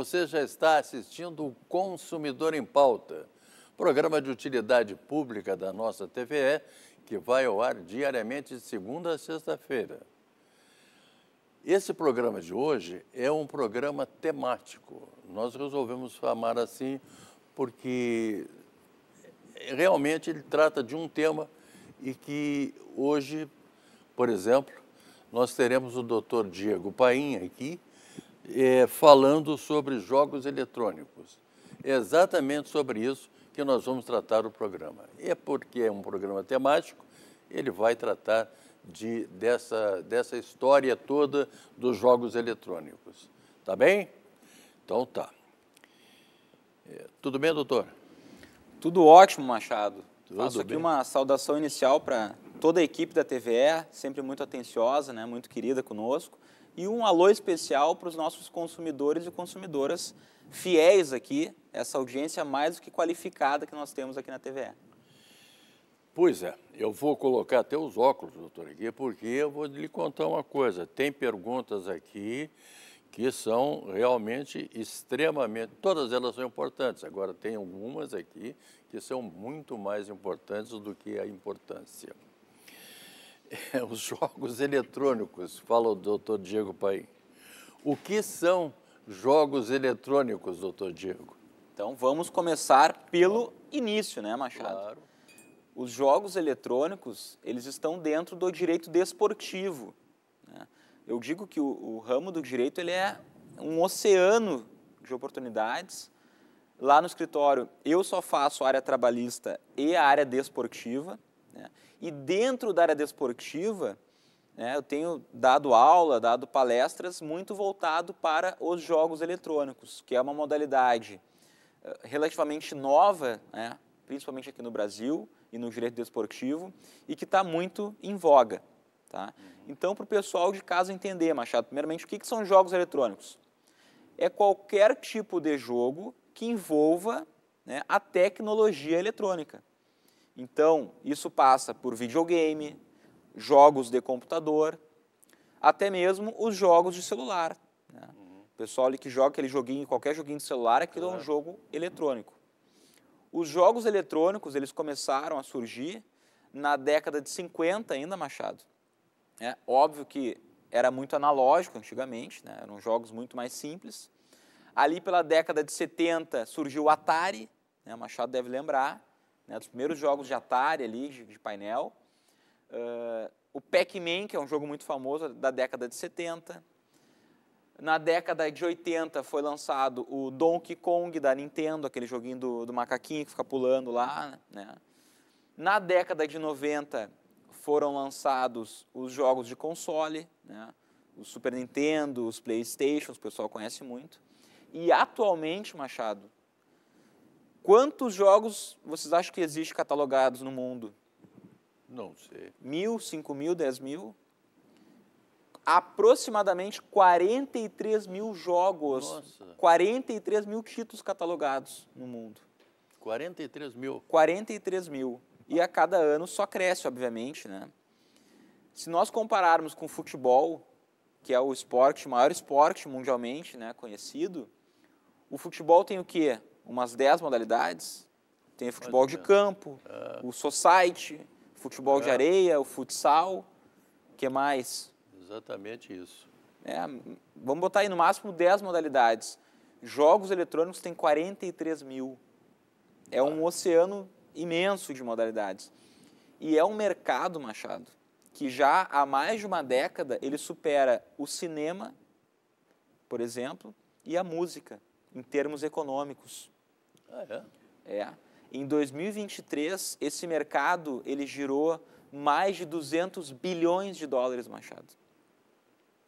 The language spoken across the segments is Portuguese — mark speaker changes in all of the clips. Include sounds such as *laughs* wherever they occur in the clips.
Speaker 1: Você já está assistindo o Consumidor em Pauta, programa de utilidade pública da nossa TVE, que vai ao ar diariamente de segunda a sexta-feira. Esse programa de hoje é um programa temático. Nós resolvemos chamar assim porque realmente ele trata de um tema e que hoje, por exemplo, nós teremos o doutor Diego Painha aqui, é, falando sobre jogos eletrônicos. É exatamente sobre isso que nós vamos tratar o programa. É porque é um programa temático, ele vai tratar de, dessa, dessa história toda dos jogos eletrônicos. Tá bem? Então tá. É,
Speaker 2: tudo bem, doutor? Tudo ótimo, Machado. Tudo Faço bem. aqui uma saudação inicial para toda a equipe da TVE, sempre muito atenciosa, né, muito querida conosco e um alô especial para os nossos consumidores e consumidoras fiéis aqui, essa audiência mais do que qualificada que nós temos aqui na TVE.
Speaker 1: Pois é, eu vou colocar até os óculos, doutor aqui, porque eu vou lhe contar uma coisa. Tem perguntas aqui que são realmente extremamente, todas elas são importantes. Agora tem algumas aqui que são muito mais importantes do que a importância. *laughs* é, os jogos eletrônicos, fala o doutor Diego Pai. O que são jogos eletrônicos, doutor Diego?
Speaker 2: Então vamos começar pelo início, né, Machado? Claro. Os jogos eletrônicos, eles estão dentro do direito desportivo. Né? Eu digo que o, o, ramo do direito ele é um oceano de oportunidades. Lá no escritório, eu só faço área trabalhista e a área desportiva. Né? E dentro da área desportiva, né, eu tenho dado aula, dado palestras muito voltado para os jogos eletrônicos, que é uma modalidade eh, relativamente nova, né, principalmente aqui no Brasil e no direito desportivo, e que está muito em voga. Tá? Uhum. Então, para o pessoal de casa entender, Machado, primeiramente, o que, que são jogos eletrônicos? É qualquer tipo de jogo que envolva né, a tecnologia eletrônica. Então, isso passa por videogame, jogos de computador, até mesmo os jogos de celular. Né? Uhum. O pessoal ali que joga aquele joguinho, qualquer joguinho de celular, aquilo uhum. é um é. jogo eletrônico. Os jogos eletrônicos, eles começaram a surgir na década de 50 ainda, Machado. É óbvio que era muito analógico antigamente, né? eram jogos muito mais simples. Ali pela década de 70 surgiu o Atari, né? Machado deve lembrar né, dos primeiros jogos de Atari ali, de, de painel. Uh, o Pac-Man, que é um jogo muito famoso é da década de 70. Na década de 80 foi lançado o Donkey Kong da Nintendo, aquele joguinho do, do macaquinho que fica pulando lá. Né? Na década de 90 foram lançados os jogos de console, né? o Super Nintendo, os Playstations, o pessoal conhece muito. E atualmente, Machado, Quantos jogos vocês acham que existem catalogados no mundo? Não sei. Mil, cinco mil, dez mil? Aproximadamente 43 mil jogos. Nossa. 43 mil títulos catalogados no mundo. 43 mil? 43 mil. E a cada ano só cresce, obviamente, né? Se nós compararmos com o futebol, que é o esporte, maior esporte mundialmente né, conhecido, o futebol tem o quê? umas 10 modalidades. Tem o futebol de campo, é. o society, futebol é. de ah. areia, o futsal, que mais? Exatamente isso. É, vamos botar aí no máximo 10 modalidades. Jogos eletrônicos tem 43 mil. É um oceano imenso de modalidades. E é um mercado, Machado, que já há mais de uma década ele supera o cinema, por exemplo, e a música, em termos econômicos. Ah, é? É. Em 2023, esse mercado ele girou mais de 200 bilhões de dólares, Machado.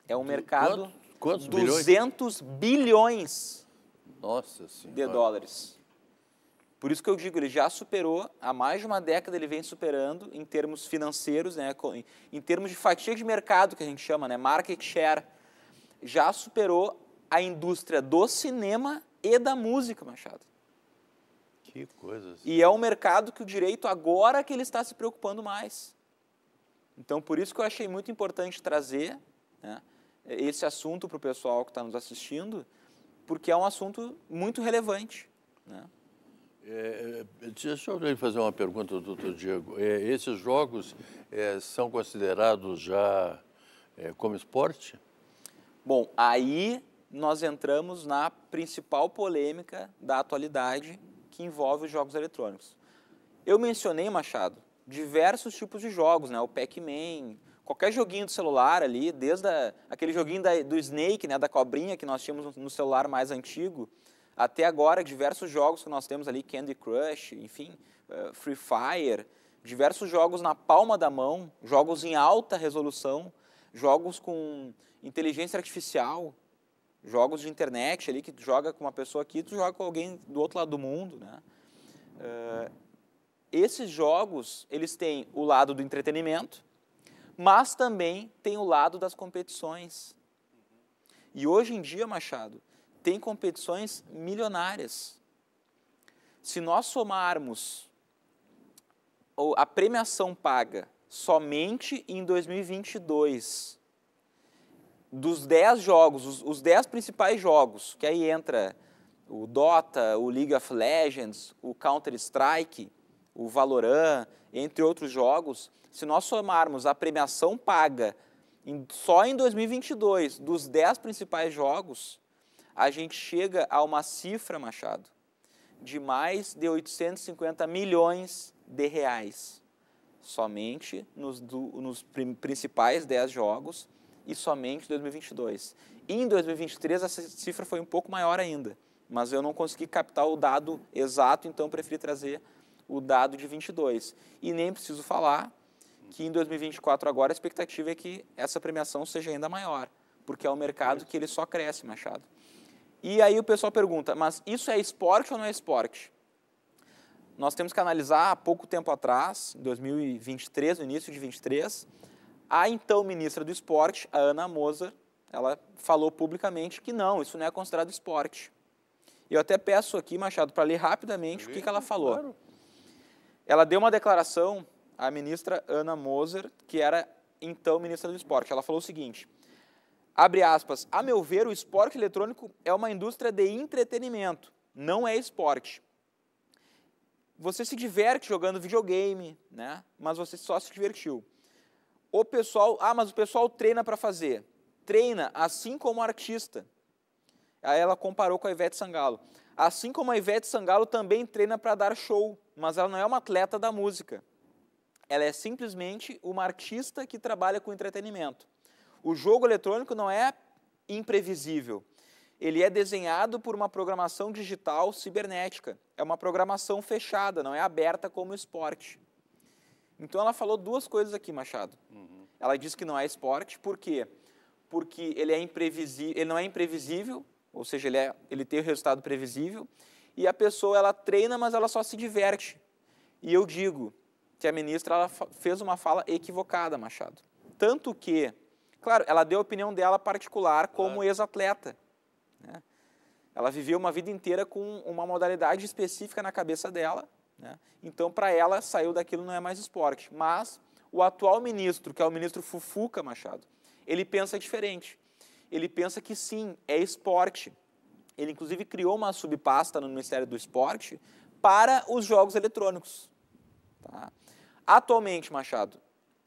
Speaker 2: É um mercado... Quanto? Quantos 200 bilhões? bilhões Nossa senhora. de dólares. Por isso que eu digo, ele já superou, há mais de uma década ele vem superando em termos financeiros, né, em termos de fatia de mercado, que a gente chama, né, market share, já superou a indústria do cinema e da música, Machado. Que coisa. Assim. E é um mercado que o direito agora que ele está se preocupando mais. Então, por isso que eu achei muito importante trazer né, esse assunto para o pessoal que está nos assistindo, porque é um assunto muito relevante. Né? É,
Speaker 1: é deixa eu fazer uma pergunta, doutor Diego. É, esses jogos é, são considerados já é, como esporte?
Speaker 2: Bom, aí nós entramos na principal polêmica da atualidade, que envolve os jogos eletrônicos. Eu mencionei, Machado, diversos tipos de jogos, né? O Pac-Man, qualquer joguinho do celular ali, desde a, aquele joguinho da, do Snake, né, da cobrinha que nós tínhamos no celular mais antigo, até agora diversos jogos que nós temos ali, Candy Crush, enfim, uh, Free Fire, diversos jogos na palma da mão, jogos em alta resolução, jogos com inteligência artificial, jogos de internet ali, que tu joga com uma pessoa aqui, tu joga com alguém do outro lado do mundo, né? Uh, esses jogos, eles têm o lado do entretenimento, mas também tem o lado das competições. E hoje em dia, Machado, tem competições milionárias. Se nós somarmos a premiação paga somente em 2022 dos 10 jogos, os, 10 principais jogos, que aí entra o Dota, o League of Legends, o Counter-Strike, o Valorant, entre outros jogos, se nós somarmos a premiação paga em, só em 2022 dos 10 principais jogos, a gente chega a uma cifra, Machado, de mais de 850 milhões de reais. Somente nos, do, nos principais 10 jogos e somente 2022. E em 2023 essa cifra foi um pouco maior ainda, mas eu não consegui captar o dado exato, então preferi trazer o dado de 22. E nem preciso falar que em 2024 agora a expectativa é que essa premiação seja ainda maior, porque é um mercado que ele só cresce, Machado. E aí o pessoal pergunta, mas isso é esporte ou não é esporte? Nós temos que analisar, há pouco tempo atrás, 2023, no início de 23, a então ministra do esporte, a Ana Moser, ela falou publicamente que não, isso não é considerado esporte. Eu até peço aqui, Machado, para ler rapidamente Eu o que, que ela falou. Claro. Ela deu uma declaração à ministra Ana Moser, que era então ministra do esporte. Ela falou o seguinte, abre aspas, a meu ver, o esporte eletrônico é uma indústria de entretenimento, não é esporte. Você se diverte jogando videogame, né? mas você só se divertiu o pessoal, ah, mas o pessoal treina para fazer. Treina assim como o artista. Aí ela comparou com a Ivete Sangalo. Assim como a Ivete Sangalo também treina para dar show, mas ela não é uma atleta da música. Ela é simplesmente uma artista que trabalha com entretenimento. O jogo eletrônico não é imprevisível. Ele é desenhado por uma programação digital cibernética. É uma programação fechada, não é aberta como esporte. Então ela falou duas coisas aqui, Machado. Uhum. Ela disse que não é esporte, por quê? Porque ele, é ele não é imprevisível, ou seja, ele, é, ele tem o resultado previsível, e a pessoa ela treina, mas ela só se diverte. E eu digo que a ministra ela fez uma fala equivocada, Machado. Tanto que, claro, ela deu a opinião dela particular como claro. ex-atleta. Né? Ela viveu uma vida inteira com uma modalidade específica na cabeça dela, né? Então, para ela, saiu daquilo não é mais esporte. Mas o atual ministro, que é o ministro Fufuca Machado, ele pensa diferente. Ele pensa que sim, é esporte. Ele, inclusive, criou uma subpasta no Ministério do Esporte para os jogos eletrônicos. Tá? Atualmente, Machado,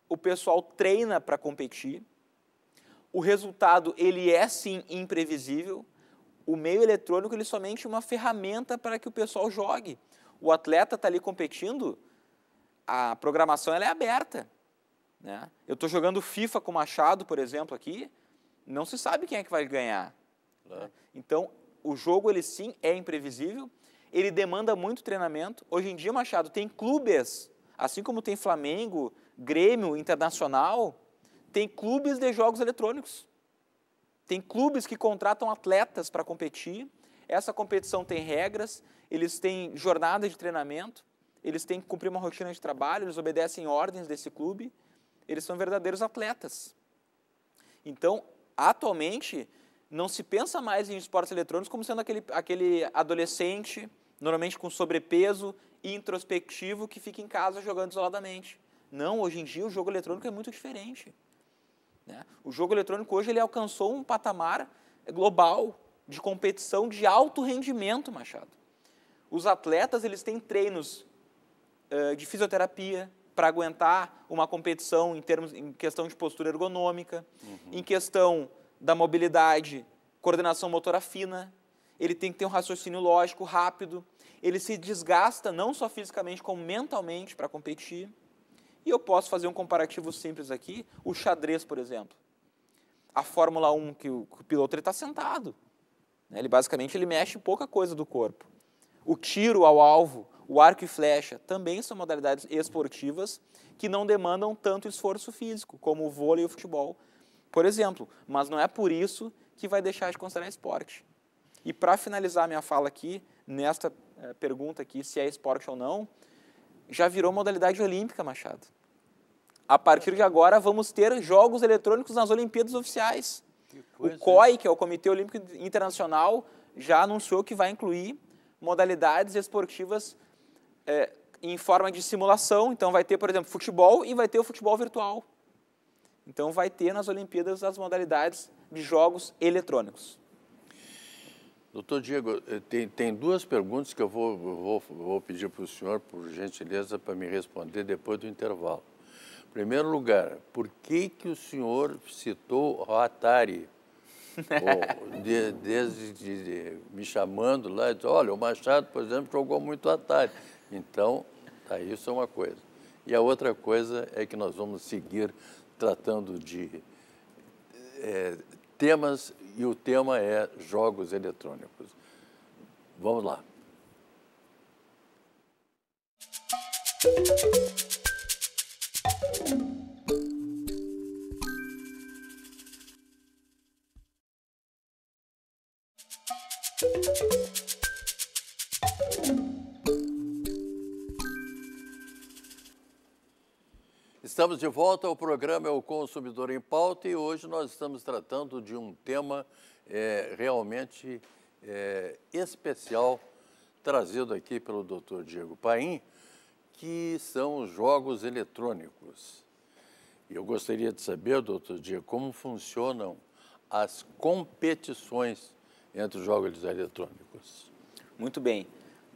Speaker 2: o pessoal treina para competir. O resultado, ele é, sim, imprevisível. O meio eletrônico, ele é somente uma ferramenta para que o pessoal jogue o atleta está ali competindo, a programação ela é aberta. Né? Eu estou jogando FIFA com o Machado, por exemplo, aqui, não se sabe quem é que vai ganhar. Né? Então, o jogo, ele sim, é imprevisível, ele demanda muito treinamento. Hoje em dia, Machado, tem clubes, assim como tem Flamengo, Grêmio, Internacional, tem clubes de jogos eletrônicos. Tem clubes que contratam atletas para competir essa competição tem regras, eles têm jornada de treinamento, eles têm que cumprir uma rotina de trabalho, eles obedecem ordens desse clube, eles são verdadeiros atletas. Então, atualmente, não se pensa mais em esportes eletrônicos como sendo aquele, aquele adolescente, normalmente com sobrepeso e introspectivo, que fica em casa jogando isoladamente. Não, hoje em dia o jogo eletrônico é muito diferente. Né? O jogo eletrônico hoje ele alcançou um patamar global de competição de alto rendimento, Machado. Os atletas eles têm treinos uh, de fisioterapia para aguentar uma competição em termos em questão de postura ergonômica, uhum. em questão da mobilidade, coordenação motora fina. Ele tem que ter um raciocínio lógico rápido. Ele se desgasta não só fisicamente como mentalmente para competir. E eu posso fazer um comparativo simples aqui. O xadrez, por exemplo. A Fórmula 1, que o, que o piloto está sentado. Né? Ele basicamente ele mexe pouca coisa do corpo. O tiro ao alvo, o arco e flecha também são modalidades esportivas que não demandam tanto esforço físico, como o vôlei e o futebol, por exemplo. Mas não é por isso que vai deixar de considerar esporte. E para finalizar minha fala aqui, nesta eh, pergunta aqui, se é esporte ou não, já virou modalidade olímpica, Machado. A partir de agora, vamos ter jogos eletrônicos nas Olimpíadas oficiais. O COI, que é o Comitê Olímpico Internacional, já anunciou que vai incluir modalidades esportivas é, em forma de simulação. Então, vai ter, por exemplo, futebol e vai ter o futebol virtual. Então, vai ter nas Olimpíadas as modalidades de jogos eletrônicos.
Speaker 1: Doutor Diego, eh, tem, tem duas perguntas que eu vou, vou, vou pedir para o senhor, por gentileza, para me responder depois do intervalo primeiro lugar, por que, que o senhor citou o Atari? de, desde de, de, me chamando lá, disse, olha, o Machado, por exemplo, jogou muito Atari. Então, tá, isso é uma coisa. E a outra coisa é que nós vamos seguir tratando de é, temas, e o tema é jogos eletrônicos. Vamos lá. Música Estamos de volta ao programa é O Consumidor em Pauta e hoje nós estamos tratando de um tema é, realmente é, especial trazido aqui pelo Dr. Diego Paim, que são os jogos eletrônicos. Eu gostaria de saber, doutor Diego, como funcionam as
Speaker 2: competições entre os jogos eletrônicos. Muito bem.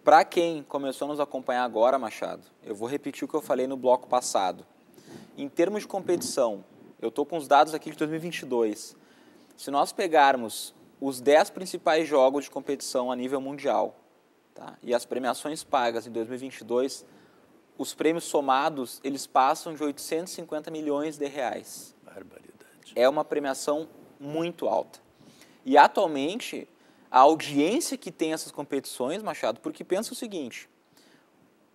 Speaker 2: Para quem começou a nos acompanhar agora, Machado, eu vou repetir o que eu falei no bloco passado. Em termos de competição, eu estou com os dados aqui de 2022. Se nós pegarmos os 10 principais jogos de competição a nível mundial tá? e as premiações pagas em 2022, os prêmios somados eles passam de 850 milhões de reais. Barbaridade. É uma premiação muito alta. E atualmente, a audiência que tem essas competições, Machado, porque pensa o seguinte: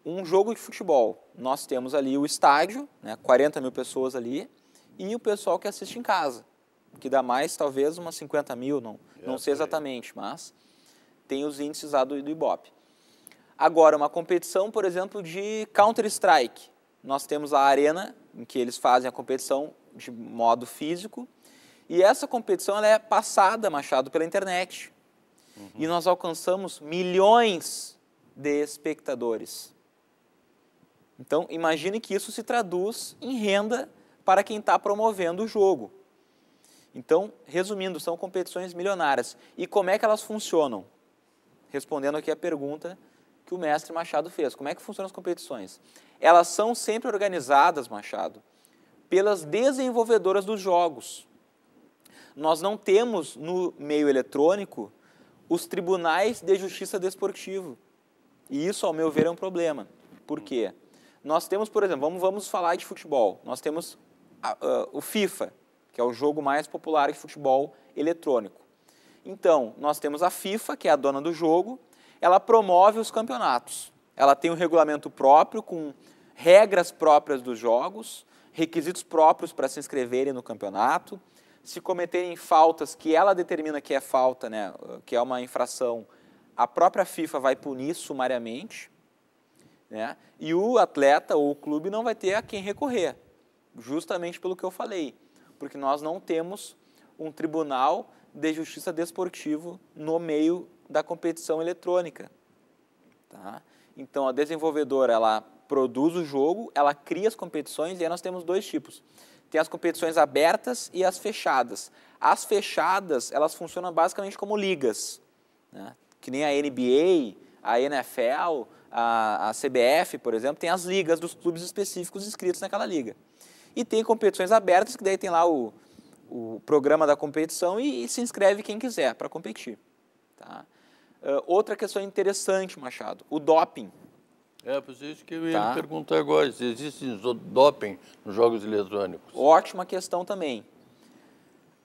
Speaker 2: um jogo de futebol, nós temos ali o estádio, né, 40 mil pessoas ali, e o pessoal que assiste em casa, que dá mais talvez umas 50 mil, não, é, não sei exatamente, mas tem os índices lá do, do Ibope. Agora, uma competição, por exemplo, de Counter-Strike. Nós temos a arena, em que eles fazem a competição de modo físico, e essa competição é passada, Machado, pela internet. Uhum. E nós alcançamos milhões de espectadores. Então, imagine que isso se traduz em renda para quem está promovendo o jogo. Então, resumindo, são competições milionárias. E como é que elas funcionam? Respondendo aqui a pergunta que o mestre Machado fez. Como é que funcionam as competições? Elas são sempre organizadas, Machado, pelas desenvolvedoras dos jogos. Nós não temos no meio eletrônico os tribunais de justiça desportivo. E isso, ao meu ver, é um problema. Por quê? Nós temos, por exemplo, vamos, vamos falar de futebol. Nós temos a, a, o FIFA, que é o jogo mais popular de futebol eletrônico. Então, nós temos a FIFA, que é a dona do jogo, ela promove os campeonatos. Ela tem um regulamento próprio, com regras próprias dos jogos, requisitos próprios para se inscreverem no campeonato. Se cometerem faltas que ela determina que é falta, né, que é uma infração, a própria FIFA vai punir sumariamente. Né? E o atleta ou o clube não vai ter a quem recorrer, justamente pelo que eu falei, porque nós não temos um tribunal de justiça desportivo no meio da competição eletrônica. Tá? Então, a desenvolvedora ela produz o jogo, ela cria as competições e aí nós temos dois tipos. Tem as competições abertas e as fechadas. As fechadas, elas funcionam basicamente como ligas, né? que nem a NBA, a NFL, a, a CBF, por exemplo, tem as ligas dos clubes específicos inscritos naquela liga. E tem competições abertas, que daí tem lá o, o programa da competição e, e se inscreve quem quiser para competir. Tá? Uh, outra questão interessante, Machado, o doping.
Speaker 1: É, por isso que eu ia tá? perguntar agora, se existe doping
Speaker 2: nos jogos eletrônicos. Ótima questão também.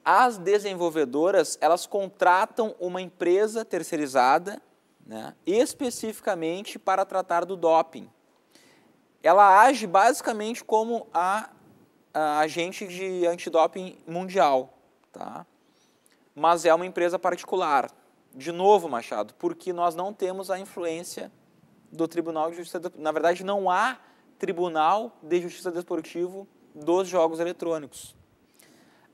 Speaker 2: As desenvolvedoras, elas contratam uma empresa terceirizada né, especificamente para tratar do doping. Ela age basicamente como a, a agente de antidoping mundial, tá? mas é uma empresa particular. De novo, Machado, porque nós não temos a influência do Tribunal de Justiça. Na verdade, não há Tribunal de Justiça Desportivo dos Jogos Eletrônicos.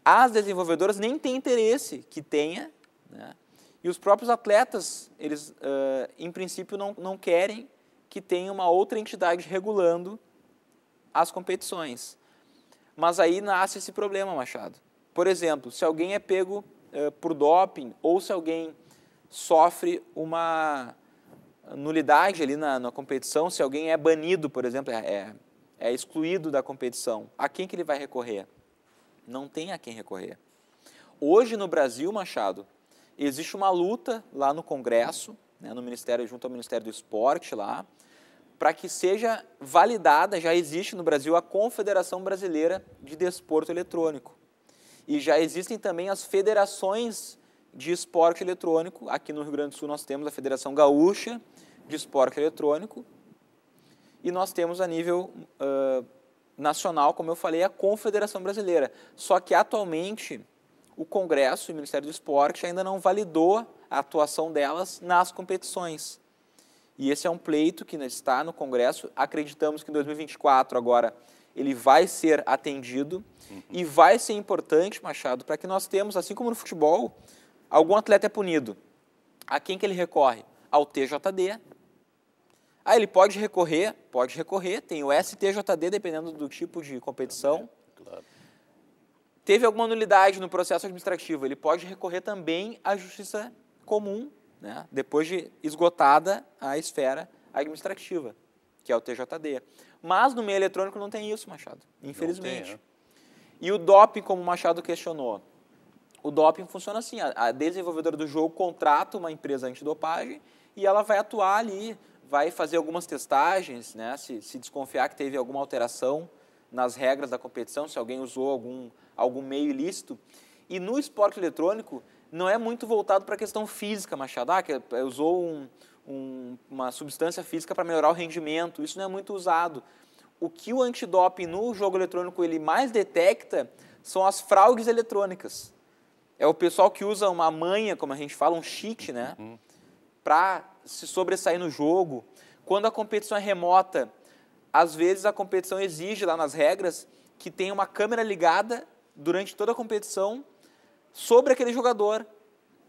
Speaker 2: As desenvolvedoras nem têm interesse que tenha, né? E os próprios atletas, eles, uh, em princípio, não, não querem que tenha uma outra entidade regulando as competições. Mas aí nasce esse problema, Machado. Por exemplo, se alguém é pego uh, por doping ou se alguém sofre uma nulidade ali na, na competição, se alguém é banido, por exemplo, é, é, é excluído da competição, a quem que ele vai recorrer? Não tem a quem recorrer. Hoje no Brasil, Machado, Existe uma luta lá no Congresso, né, no Ministério, junto ao Ministério do Esporte lá, para que seja validada, já existe no Brasil a Confederação Brasileira de Desporto Eletrônico. E já existem também as federações de esporte eletrônico. Aqui no Rio Grande do Sul nós temos a Federação Gaúcha de Esporte Eletrônico. E nós temos a nível uh, nacional, como eu falei, a Confederação Brasileira. Só que atualmente o Congresso e o Ministério do Esporte ainda não validou a atuação delas nas competições. E esse é um pleito que está no Congresso. Acreditamos que em 2024, agora, ele vai ser atendido uhum. e vai ser importante, Machado, para que nós temos, assim como no futebol, algum atleta é punido. A quem que ele recorre? Ao TJD. Ah, ele pode recorrer? Pode recorrer. Tem o STJD, dependendo do tipo de competição. Teve alguma nulidade no processo administrativo, ele pode recorrer também à justiça comum, né, depois de esgotada a esfera administrativa, que é o TJD. Mas no meio eletrônico não tem isso, Machado, infelizmente. Né? E o doping, como o Machado questionou, o doping funciona assim: a, desenvolvedora do jogo contrata uma empresa antidopagem e ela vai atuar ali, vai fazer algumas testagens, né, se, se desconfiar que teve alguma alteração nas regras da competição, se alguém usou algum, algum meio ilícito. E no esporte eletrônico, não é muito voltado para a questão física, Machado, ah, que é, usou um, um, uma substância física para melhorar o rendimento, isso não é muito usado. O que o antidoping no jogo eletrônico ele mais detecta são as fraudes eletrônicas. É o pessoal que usa uma manha, como a gente fala, um cheat, né? Uhum. Para se sobressair no jogo. Quando a competição é remota, às vezes a competição exige lá nas regras que tenha uma câmera ligada durante toda a competição sobre aquele jogador,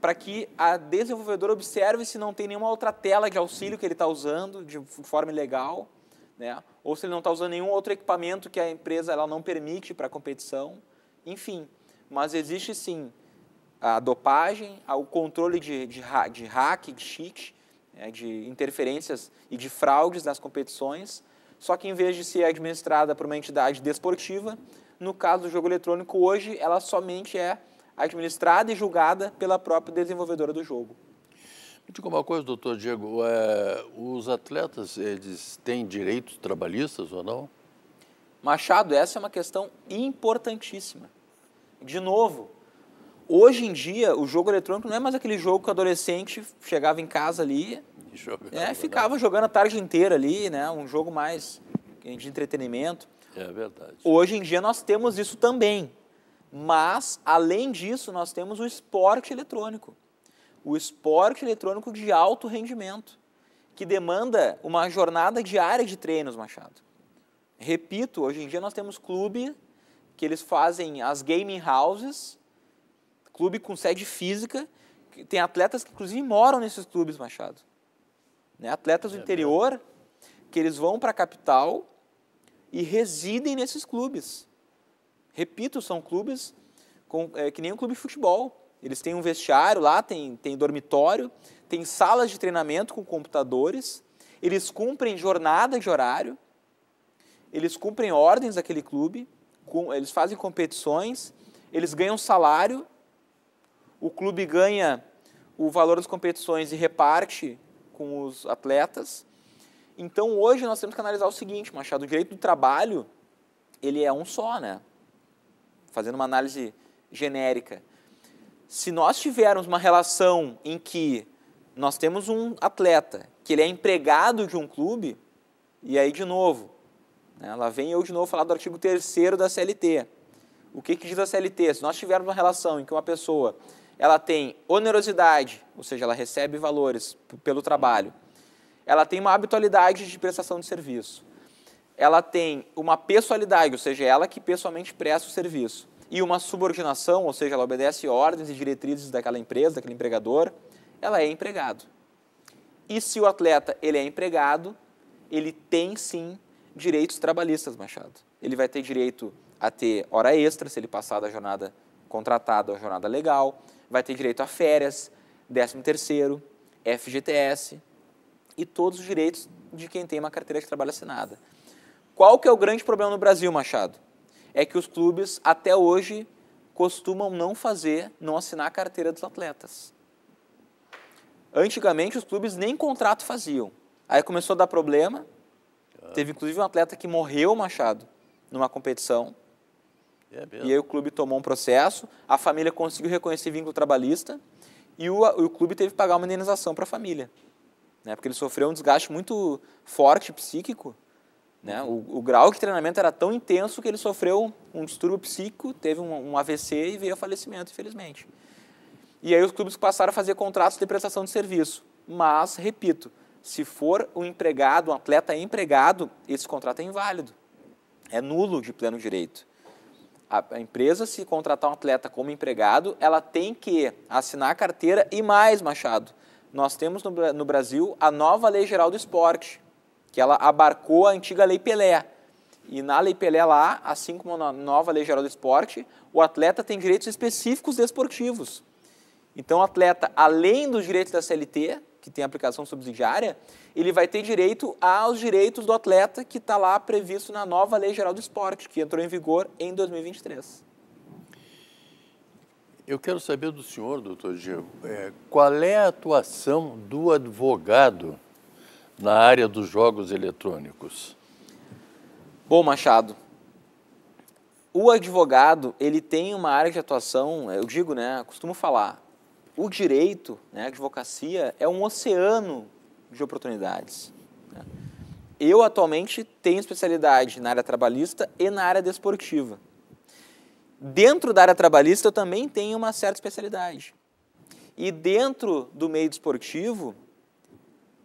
Speaker 2: para que a desenvolvedora observe se não tem nenhuma outra tela de auxílio que ele está usando de forma ilegal, né? ou se ele não está usando nenhum outro equipamento que a empresa ela não permite para a competição. Enfim, mas existe sim a dopagem, o controle de, de, de hack, de cheat, né? de interferências e de fraudes nas competições, só que em vez de ser administrada por uma entidade desportiva, no caso do jogo eletrônico, hoje ela somente é administrada e julgada pela própria desenvolvedora do jogo.
Speaker 1: Me diga uma coisa, doutor Diego, é, os atletas, eles têm direitos trabalhistas ou não? Machado, essa
Speaker 2: é uma questão importantíssima. De novo, hoje em dia, o jogo eletrônico não é mais aquele jogo que o adolescente chegava em casa ali, *laughs* é, né? ficava jogando a tarde inteira ali, né? Um jogo mais de entretenimento. É verdade. Hoje em dia nós temos isso também. Mas, além disso, nós temos o esporte eletrônico. O esporte eletrônico de alto rendimento, que demanda uma jornada diária de treinos, Machado. Repito, hoje em dia nós temos clube que eles fazem as gaming houses, clube com sede física, que tem atletas que inclusive moram nesses clubes, Machado. Né? Atletas do é interior que eles vão para a capital e residem nesses clubes. Repito, são clubes com, é, que nem um clube de futebol. Eles têm um vestiário lá, tem, tem dormitório, tem salas de treinamento com computadores, eles cumprem jornada de horário, eles cumprem ordens daquele clube, com, eles fazem competições, eles ganham salário, o clube ganha o valor das competições e reparte com os atletas. Então hoje nós temos que analisar o seguinte, Machado, o direito do trabalho, ele é um só, né? Fazendo uma análise genérica. Se nós tivermos uma relação em que nós temos um atleta que ele é empregado de um clube, e aí de novo, né, lá vem eu de novo falar do artigo 3 da CLT. O que, que diz a CLT? Se nós tivermos uma relação em que uma pessoa ela tem onerosidade, ou seja, ela recebe valores pelo trabalho. Ela tem uma habitualidade de prestação de serviço. Ela tem uma pessoalidade, ou seja, ela que pessoalmente presta o serviço. E uma subordinação, ou seja, ela obedece ordens e diretrizes daquela empresa, daquele empregador. Ela é empregado. E se o atleta ele é empregado, ele tem sim direitos trabalhistas, Machado. Ele vai ter direito a ter hora extra se ele passar da jornada contratada à jornada legal vai ter direito a férias, 13 terceiro, FGTS e todos os direitos de quem tem uma carteira de trabalho assinada. Qual que é o grande problema no Brasil, Machado? É que os clubes até hoje costumam não fazer, não assinar a carteira dos atletas. Antigamente os clubes nem contrato faziam. Aí começou a dar problema. Teve inclusive um atleta que morreu, Machado, numa competição é e aí o clube tomou um processo, a família conseguiu reconhecer vínculo trabalhista e o, o clube teve que pagar uma indenização para a família. Né? Porque ele sofreu um desgaste muito forte psíquico. Né? Uhum. O, o, grau de treinamento era tão intenso que ele sofreu um distúrbio psíquico, teve um, um AVC e veio a falecimento, infelizmente. E aí os clubes passaram a fazer contratos de prestação de serviço. Mas, repito, se for um empregado, um atleta empregado, esse contrato é inválido. É nulo de pleno direito a empresa, se contratar um atleta como empregado, ela tem que assinar a carteira e mais, Machado. Nós temos no, no Brasil a nova Lei Geral do Esporte, que ela abarcou a antiga Lei Pelé. E na Lei Pelé lá, assim como na nova Lei Geral do Esporte, o atleta tem direitos específicos desportivos. Então, o atleta, além dos direitos da CLT, que tem aplicação subsidiária, ele vai ter direito aos direitos do atleta que está lá previsto na nova Lei Geral do Esporte, que entrou em vigor em 2023.
Speaker 1: Eu quero saber do senhor, doutor Diego, é, qual é a atuação do advogado na
Speaker 2: área dos jogos eletrônicos? Bom, Machado, o advogado ele tem uma área de atuação, eu digo, né, costumo falar, o direito, né, a advocacia, é um oceano de oportunidades. Né? Eu, atualmente, tenho especialidade na área trabalhista e na área desportiva. Dentro da área trabalhista, eu também tenho uma certa especialidade. E dentro do meio desportivo,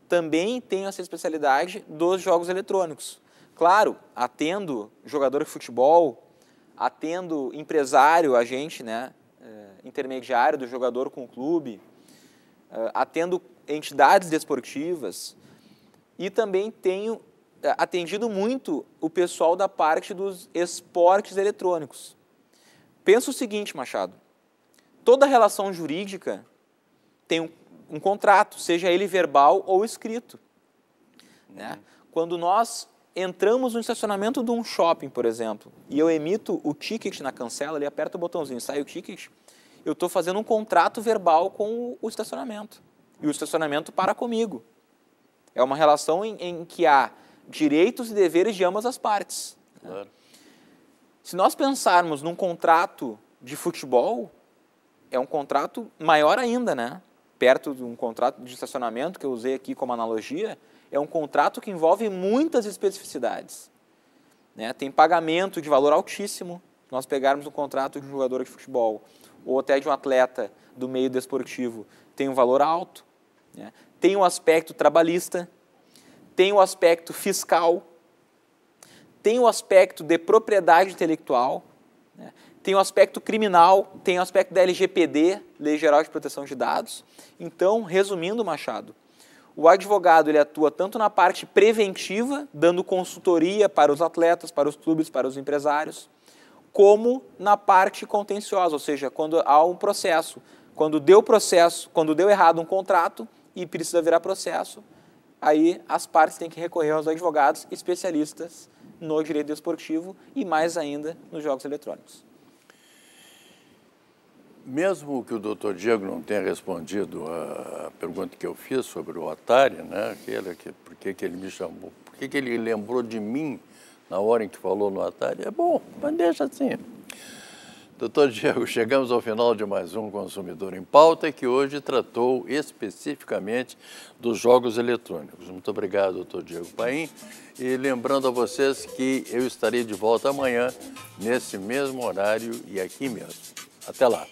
Speaker 2: também tenho essa especialidade dos jogos eletrônicos. Claro, atendo jogador de futebol, atendo empresário, agente, né, intermediária do jogador com o clube, eh, atendo entidades desportivas e também tenho eh, atendido muito o pessoal da parte dos esportes eletrônicos. Pensa o seguinte, Machado: toda relação jurídica tem um, um contrato, seja ele verbal ou escrito. Né? Uhum. Quando nós entramos no estacionamento de um shopping, por exemplo, e eu emito o ticket na cancela, ele aperta o botãozinho, sai o ticket, eu estou fazendo um contrato verbal com o estacionamento. E o estacionamento para comigo. É uma relação em, em que há direitos e deveres de ambas as partes. Claro. Se nós pensarmos num contrato de futebol, é um contrato maior ainda, né? Perto de um contrato de estacionamento, que eu usei aqui como analogia, é um contrato que envolve muitas especificidades. Né? Tem pagamento de valor altíssimo, se nós pegarmos um contrato de um jogador de futebol ou até de um atleta do meio desportivo tem um valor alto, né? tem o um aspecto trabalhista, tem o um aspecto fiscal, tem o um aspecto de propriedade intelectual, né? tem o aspecto criminal, tem o aspecto da LGPD, Lei Geral de Proteção de Dados. Então, resumindo, Machado, o advogado ele atua tanto na parte preventiva, dando consultoria para os atletas, para os clubes, para os empresários, como na parte contenciosa, ou seja, quando há um processo, quando deu processo, quando deu errado um contrato e precisa virar processo, aí as partes têm que recorrer aos advogados especialistas no direito desportivo e mais ainda nos jogos eletrônicos.
Speaker 1: Mesmo que o doutor Diego não tenha respondido a pergunta que eu fiz sobre o Atari, né, aquele que, por que ele me chamou, por que ele lembrou de mim na hora em que falou no Atari, é bom, mas deixa assim. Doutor Diego, chegamos ao final de mais um Consumidor em Pauta, que hoje tratou especificamente dos jogos eletrônicos. Muito obrigado, doutor Diego Paim. E lembrando a vocês que eu estarei de volta amanhã, nesse mesmo horário e aqui mesmo. Até lá!